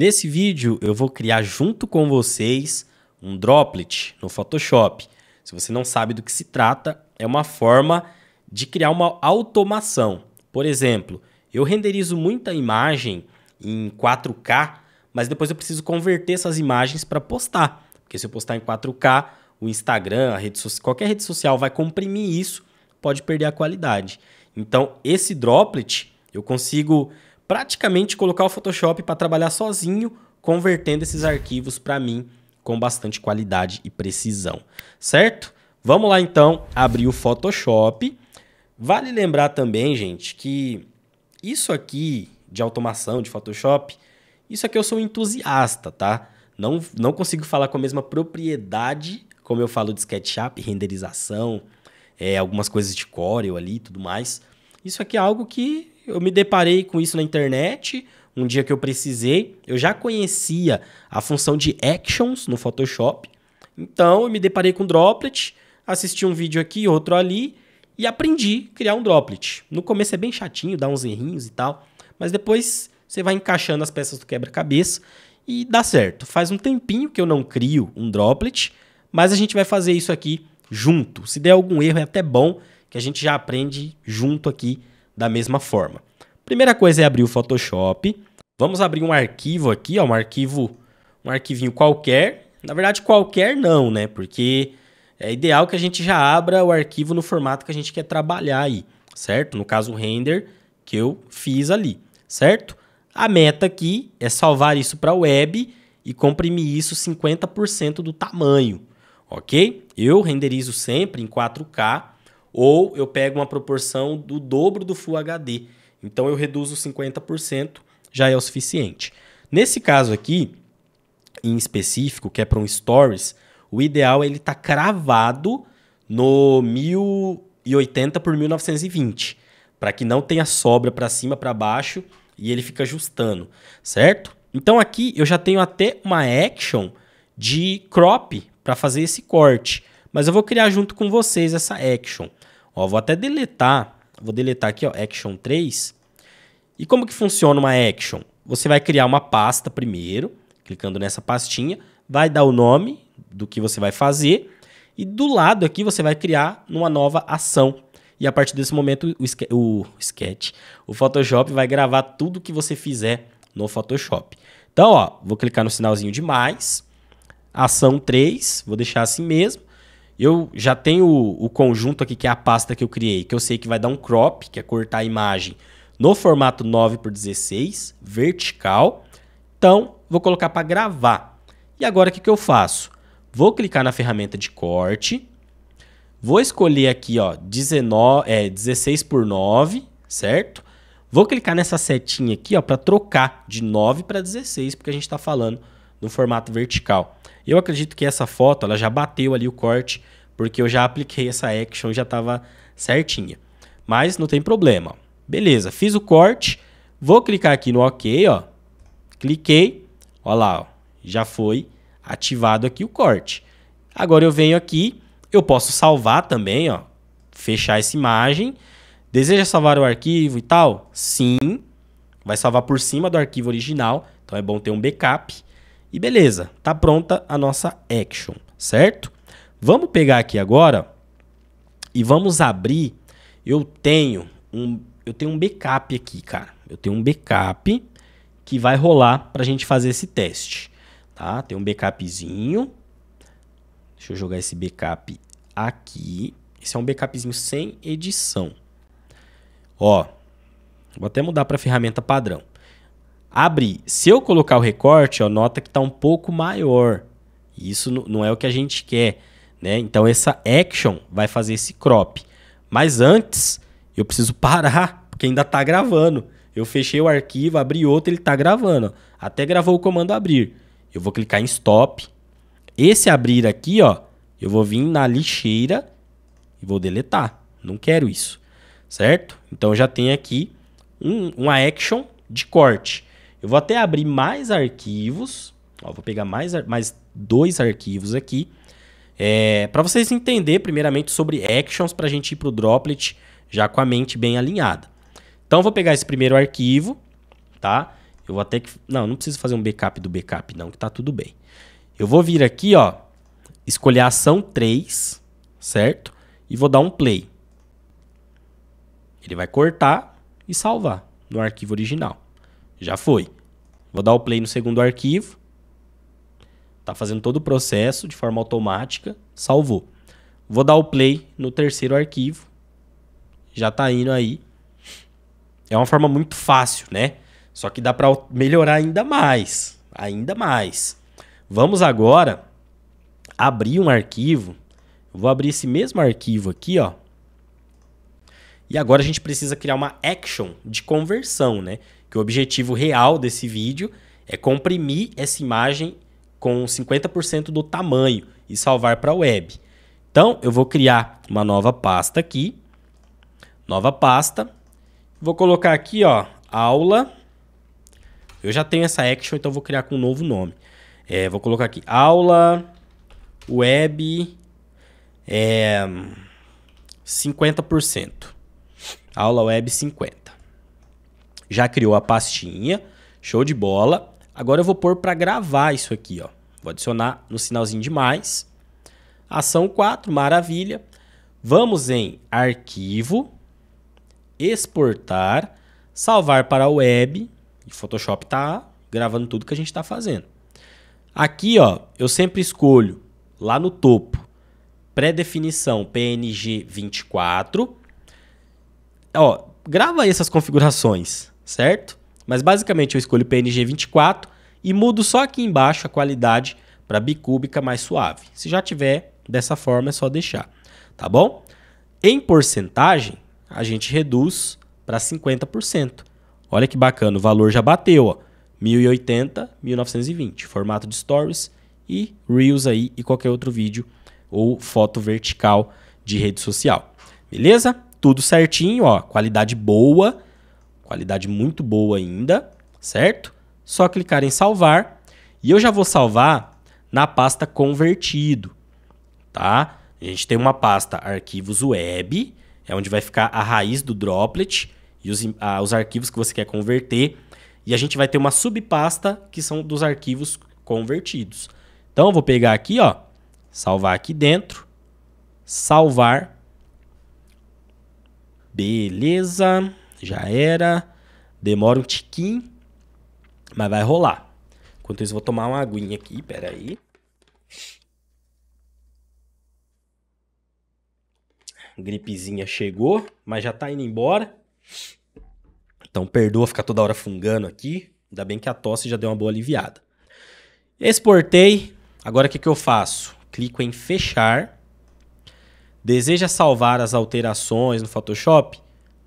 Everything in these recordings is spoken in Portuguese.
Nesse vídeo eu vou criar junto com vocês um droplet no Photoshop. Se você não sabe do que se trata, é uma forma de criar uma automação. Por exemplo, eu renderizo muita imagem em 4K, mas depois eu preciso converter essas imagens para postar. Porque se eu postar em 4K, o Instagram, rede social, qualquer rede social vai comprimir isso, pode perder a qualidade. Então, esse droplet eu consigo praticamente colocar o Photoshop para trabalhar sozinho, convertendo esses arquivos para mim com bastante qualidade e precisão, certo? Vamos lá então abrir o Photoshop. Vale lembrar também, gente, que isso aqui de automação de Photoshop, isso aqui eu sou entusiasta, tá? Não, não consigo falar com a mesma propriedade como eu falo de SketchUp, renderização, é, algumas coisas de Corel ali e tudo mais. Isso aqui é algo que eu me deparei com isso na internet. Um dia que eu precisei, eu já conhecia a função de actions no Photoshop. Então eu me deparei com droplet, assisti um vídeo aqui, outro ali e aprendi a criar um droplet. No começo é bem chatinho, dá uns errinhos e tal, mas depois você vai encaixando as peças do quebra-cabeça e dá certo. Faz um tempinho que eu não crio um droplet, mas a gente vai fazer isso aqui junto. Se der algum erro é até bom que a gente já aprende junto aqui da mesma forma. Primeira coisa é abrir o Photoshop. Vamos abrir um arquivo aqui, ó, um arquivo, um arquivinho qualquer. Na verdade, qualquer não, né? Porque é ideal que a gente já abra o arquivo no formato que a gente quer trabalhar aí, certo? No caso, o render que eu fiz ali, certo? A meta aqui é salvar isso para a web e comprimir isso 50% do tamanho, ok? Eu renderizo sempre em 4K, ou eu pego uma proporção do dobro do Full HD. Então eu reduzo 50%, já é o suficiente. Nesse caso aqui, em específico, que é para um Stories, o ideal é ele estar tá cravado no 1080 por 1920, para que não tenha sobra para cima, para baixo e ele fica ajustando, certo? Então aqui eu já tenho até uma action de crop para fazer esse corte, mas eu vou criar junto com vocês essa action. Ó, vou até deletar. Vou deletar aqui, ó, Action 3. E como que funciona uma Action? Você vai criar uma pasta primeiro, clicando nessa pastinha, vai dar o nome do que você vai fazer e do lado aqui você vai criar uma nova ação. E a partir desse momento o, o sketch, o Photoshop vai gravar tudo que você fizer no Photoshop. Então, ó, vou clicar no sinalzinho de mais, ação 3, vou deixar assim mesmo eu já tenho o, o conjunto aqui, que é a pasta que eu criei, que eu sei que vai dar um crop, que é cortar a imagem no formato 9 por 16 vertical. Então, vou colocar para gravar. E agora o que, que eu faço? Vou clicar na ferramenta de corte, vou escolher aqui ó, 19, é, 16 por 9, certo? Vou clicar nessa setinha aqui para trocar de 9 para 16, porque a gente está falando no formato vertical. Eu acredito que essa foto ela já bateu ali o corte, porque eu já apliquei essa action e já estava certinha. Mas não tem problema. Beleza, fiz o corte, vou clicar aqui no OK, ó. Cliquei, olha lá, ó, já foi ativado aqui o corte. Agora eu venho aqui, eu posso salvar também, ó, fechar essa imagem. Deseja salvar o arquivo e tal? Sim. Vai salvar por cima do arquivo original, então é bom ter um backup. E beleza, tá pronta a nossa action, certo? Vamos pegar aqui agora e vamos abrir. Eu tenho um, eu tenho um backup aqui, cara. Eu tenho um backup que vai rolar para a gente fazer esse teste, tá? Tem um backupzinho. Deixa eu jogar esse backup aqui. Esse é um backupzinho sem edição. Ó, vou até mudar para ferramenta padrão abrir. Se eu colocar o recorte, ó, nota que está um pouco maior. Isso não é o que a gente quer. Né? Então essa action vai fazer esse crop. Mas antes, eu preciso parar, porque ainda está gravando. Eu fechei o arquivo, abri outro, ele está gravando. Até gravou o comando abrir. Eu vou clicar em stop. Esse abrir aqui, ó, eu vou vir na lixeira e vou deletar. Não quero isso, certo? Então já tem aqui um, uma action de corte. Eu vou até abrir mais arquivos. Ó, vou pegar mais, mais dois arquivos aqui. É, para vocês entenderem primeiramente sobre actions para a gente ir para o droplet já com a mente bem alinhada. Então, eu vou pegar esse primeiro arquivo, tá? Eu vou até que... Não, não preciso fazer um backup do backup não, que tá tudo bem. Eu vou vir aqui, ó, escolher a ação 3, certo? E vou dar um play. Ele vai cortar e salvar no arquivo original. Já foi. Vou dar o play no segundo arquivo. Tá fazendo todo o processo de forma automática. Salvou. Vou dar o play no terceiro arquivo. Já tá indo aí. É uma forma muito fácil, né? Só que dá para melhorar ainda mais, ainda mais. Vamos agora abrir um arquivo. vou abrir esse mesmo arquivo aqui, ó. E agora a gente precisa criar uma action de conversão, né? Que o objetivo real desse vídeo é comprimir essa imagem com 50% do tamanho e salvar para a web. Então, eu vou criar uma nova pasta aqui. Nova pasta. Vou colocar aqui, ó, aula. Eu já tenho essa action, então vou criar com um novo nome. É, vou colocar aqui aula web é, 50%. Aula web 50. Já criou a pastinha, show de bola. Agora eu vou pôr para gravar isso aqui, ó. Vou adicionar no sinalzinho de mais. Ação 4, maravilha. Vamos em arquivo, exportar, salvar para a web. E Photoshop está gravando tudo que a gente está fazendo. Aqui, ó, eu sempre escolho lá no topo pré-definição PNG 24 ó, grava aí essas configurações, certo? Mas basicamente eu escolho PNG 24 e mudo só aqui embaixo a qualidade para bicúbica mais suave. Se já tiver dessa forma é só deixar, tá bom? Em porcentagem, a gente reduz para 50%. Olha que bacana, o valor já bateu, ó. 1080, 1920, formato de stories e Reels aí e qualquer outro vídeo ou foto vertical de rede social. Beleza? tudo certinho, ó, qualidade boa, qualidade muito boa ainda, certo? Só clicar em salvar e eu já vou salvar na pasta convertido, tá? A gente tem uma pasta arquivos web, é onde vai ficar a raiz do droplet e os, ah, os arquivos que você quer converter. E a gente vai ter uma subpasta que são dos arquivos convertidos. Então eu vou pegar aqui, ó, salvar aqui dentro, salvar Beleza, já era. Demora um tiquinho, mas vai rolar. Enquanto isso, vou tomar uma aguinha aqui, peraí. Gripezinha chegou, mas já tá indo embora. Então perdoa ficar toda hora fungando aqui. Ainda bem que a tosse já deu uma boa aliviada. Exportei. Agora o que, que eu faço? Clico em fechar. Deseja salvar as alterações no Photoshop?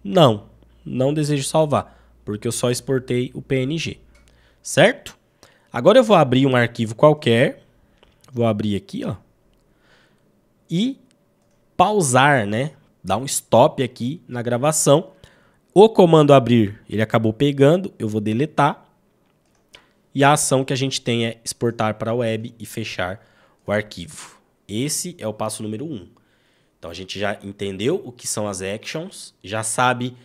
Não, não desejo salvar, porque eu só exportei o PNG. Certo? Agora eu vou abrir um arquivo qualquer. Vou abrir aqui, ó. E pausar, né? Dar um stop aqui na gravação. O comando abrir, ele acabou pegando, eu vou deletar. E a ação que a gente tem é exportar para a web e fechar o arquivo. Esse é o passo número 1. Um. Então a gente já entendeu o que são as actions, já sabe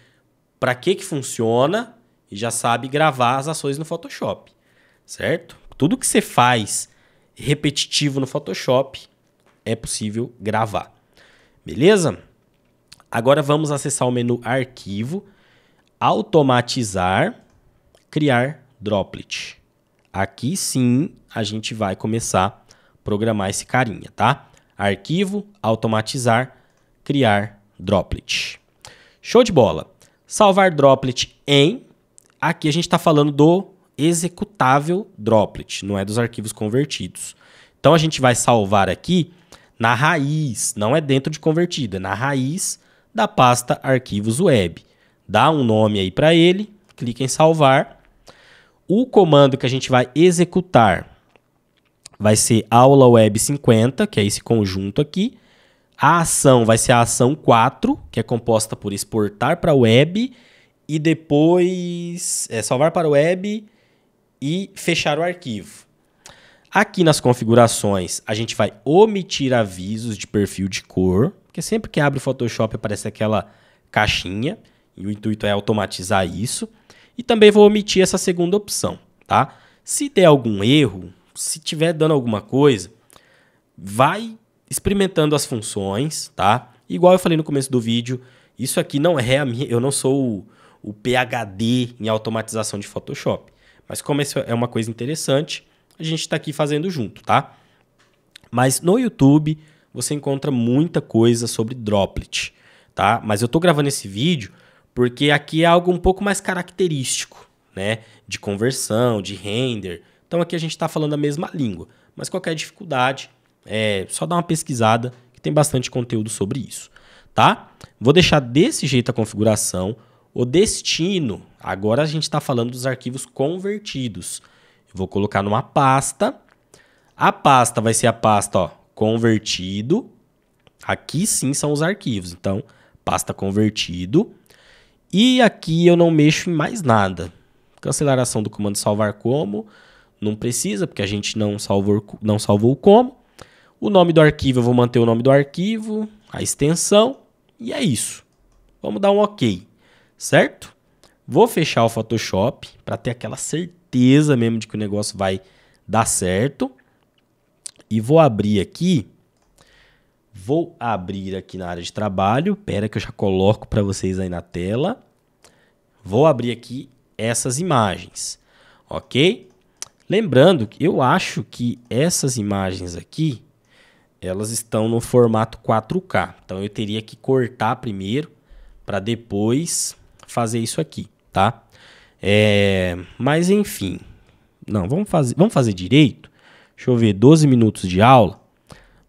para que que funciona e já sabe gravar as ações no Photoshop, certo? Tudo que você faz repetitivo no Photoshop é possível gravar. Beleza? Agora vamos acessar o menu arquivo, automatizar, criar droplet. Aqui sim a gente vai começar a programar esse carinha, tá? arquivo, automatizar, criar droplet. Show de bola. Salvar droplet em. Aqui a gente está falando do executável droplet, não é dos arquivos convertidos. Então a gente vai salvar aqui na raiz, não é dentro de convertida, é na raiz da pasta arquivos web. Dá um nome aí para ele, clica em salvar. O comando que a gente vai executar vai ser aula web 50, que é esse conjunto aqui. A ação vai ser a ação 4, que é composta por exportar para web e depois é, salvar para web e fechar o arquivo. Aqui nas configurações, a gente vai omitir avisos de perfil de cor, porque sempre que abre o Photoshop aparece aquela caixinha, e o intuito é automatizar isso. E também vou omitir essa segunda opção, tá? Se der algum erro, se tiver dando alguma coisa, vai experimentando as funções, tá? Igual eu falei no começo do vídeo, isso aqui não é a minha, eu não sou o, o PhD em automatização de Photoshop. Mas como isso é uma coisa interessante, a gente está aqui fazendo junto, tá? Mas no YouTube você encontra muita coisa sobre droplet, tá? Mas eu estou gravando esse vídeo porque aqui é algo um pouco mais característico, né? De conversão, de render, então aqui a gente está falando a mesma língua. Mas qualquer é dificuldade, é só dar uma pesquisada, que tem bastante conteúdo sobre isso. Tá? Vou deixar desse jeito a configuração. O destino, agora a gente está falando dos arquivos convertidos. Eu vou colocar numa pasta. A pasta vai ser a pasta ó, convertido. Aqui sim são os arquivos. Então, pasta convertido. E aqui eu não mexo em mais nada. Cancelar ação do comando salvar como. Não precisa, porque a gente não salvou, não salvou como. O nome do arquivo, eu vou manter o nome do arquivo, a extensão, e é isso. Vamos dar um OK, certo? Vou fechar o Photoshop para ter aquela certeza mesmo de que o negócio vai dar certo. E vou abrir aqui, vou abrir aqui na área de trabalho, pera que eu já coloco para vocês aí na tela. Vou abrir aqui essas imagens, ok? Lembrando que eu acho que essas imagens aqui, elas estão no formato 4K. Então eu teria que cortar primeiro para depois fazer isso aqui, tá? É, mas enfim, não, vamos fazer, vamos fazer direito. Deixa eu ver, 12 minutos de aula.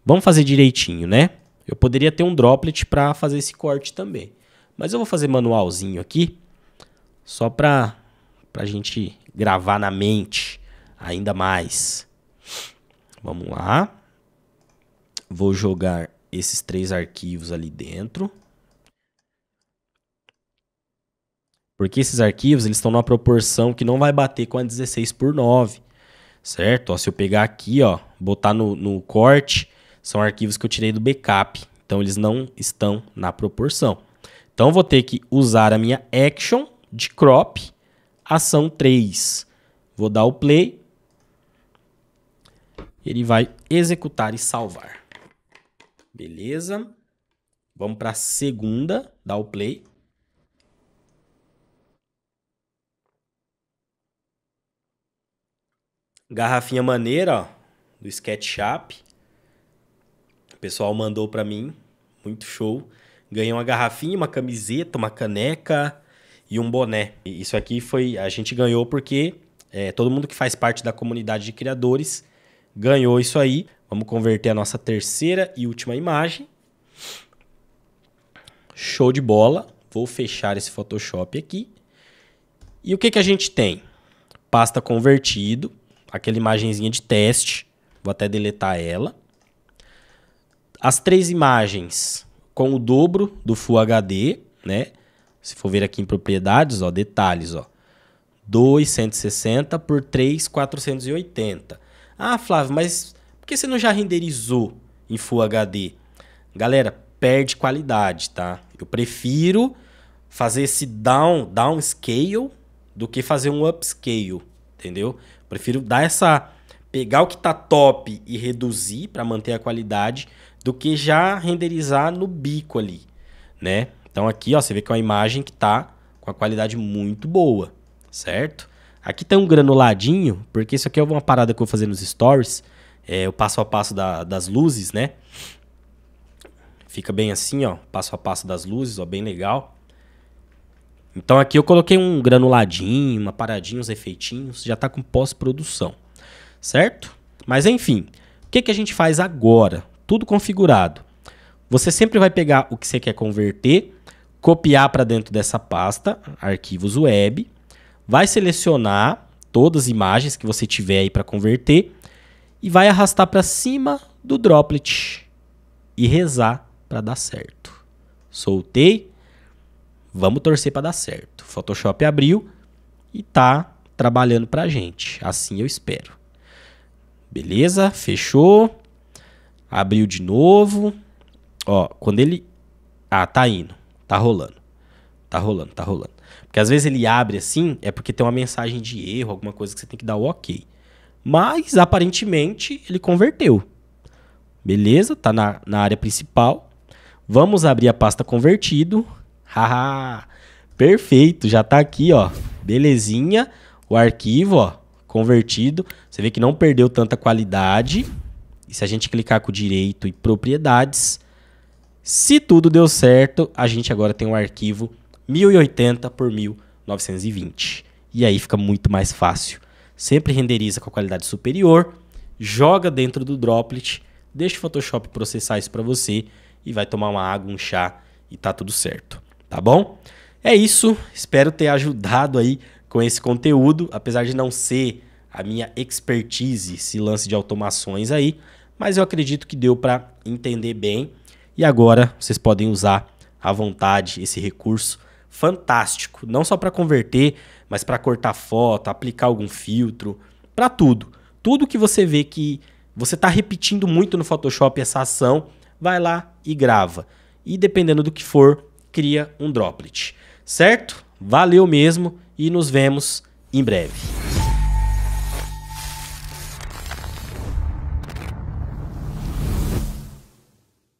Vamos fazer direitinho, né? Eu poderia ter um droplet para fazer esse corte também. Mas eu vou fazer manualzinho aqui, só para a gente gravar na mente ainda mais. Vamos lá. Vou jogar esses três arquivos ali dentro. Porque esses arquivos eles estão numa proporção que não vai bater com a 16 por 9. Certo? Ó, se eu pegar aqui, ó, botar no, no corte, são arquivos que eu tirei do backup. Então eles não estão na proporção. Então vou ter que usar a minha action de crop, ação 3. Vou dar o play ele vai executar e salvar. Beleza. Vamos para a segunda, dá o play. Garrafinha maneira, ó, do SketchUp. O pessoal mandou para mim, muito show. Ganhei uma garrafinha, uma camiseta, uma caneca e um boné. E isso aqui foi, a gente ganhou porque é, todo mundo que faz parte da comunidade de criadores Ganhou isso aí. Vamos converter a nossa terceira e última imagem. Show de bola. Vou fechar esse Photoshop aqui. E o que, que a gente tem? Pasta convertido, aquela imagenzinha de teste. Vou até deletar ela. As três imagens com o dobro do Full HD, né? Se for ver aqui em propriedades, ó, detalhes, ó. 260 por 3480. Ah, Flávio, mas por que você não já renderizou em Full HD? Galera, perde qualidade, tá? Eu prefiro fazer esse down, downscale do que fazer um upscale, entendeu? Prefiro dar essa pegar o que tá top e reduzir para manter a qualidade do que já renderizar no bico ali, né? Então aqui, ó, você vê que é uma imagem que tá com a qualidade muito boa, certo? Aqui tá um granuladinho, porque isso aqui é uma parada que eu vou fazer nos stories. É o passo a passo da, das luzes, né? Fica bem assim, ó. Passo a passo das luzes, ó. Bem legal. Então aqui eu coloquei um granuladinho, uma paradinha, uns efeitinhos. Já tá com pós-produção, certo? Mas enfim, o que, que a gente faz agora? Tudo configurado. Você sempre vai pegar o que você quer converter, copiar para dentro dessa pasta, arquivos web vai selecionar todas as imagens que você tiver aí para converter e vai arrastar para cima do droplet e rezar para dar certo. Soltei. Vamos torcer para dar certo. Photoshop abriu e tá trabalhando pra gente. Assim eu espero. Beleza? Fechou. Abriu de novo. Ó, quando ele Ah, tá indo. Tá rolando. Tá rolando, tá rolando. Porque às vezes ele abre assim, é porque tem uma mensagem de erro, alguma coisa que você tem que dar o ok. Mas aparentemente ele converteu. Beleza, tá na, na área principal. Vamos abrir a pasta convertido. Haha, perfeito, já tá aqui, ó. Belezinha, o arquivo, ó, convertido. Você vê que não perdeu tanta qualidade. E se a gente clicar com direito e propriedades, se tudo deu certo, a gente agora tem um arquivo 1080 por 1920. E aí fica muito mais fácil. Sempre renderiza com a qualidade superior, joga dentro do droplet, deixa o Photoshop processar isso para você e vai tomar uma água, um chá e tá tudo certo, tá bom? É isso, espero ter ajudado aí com esse conteúdo, apesar de não ser a minha expertise esse lance de automações aí, mas eu acredito que deu para entender bem e agora vocês podem usar à vontade esse recurso fantástico, não só para converter, mas para cortar foto, aplicar algum filtro, para tudo. Tudo que você vê que você está repetindo muito no Photoshop essa ação, vai lá e grava. E dependendo do que for, cria um droplet. Certo? Valeu mesmo e nos vemos em breve.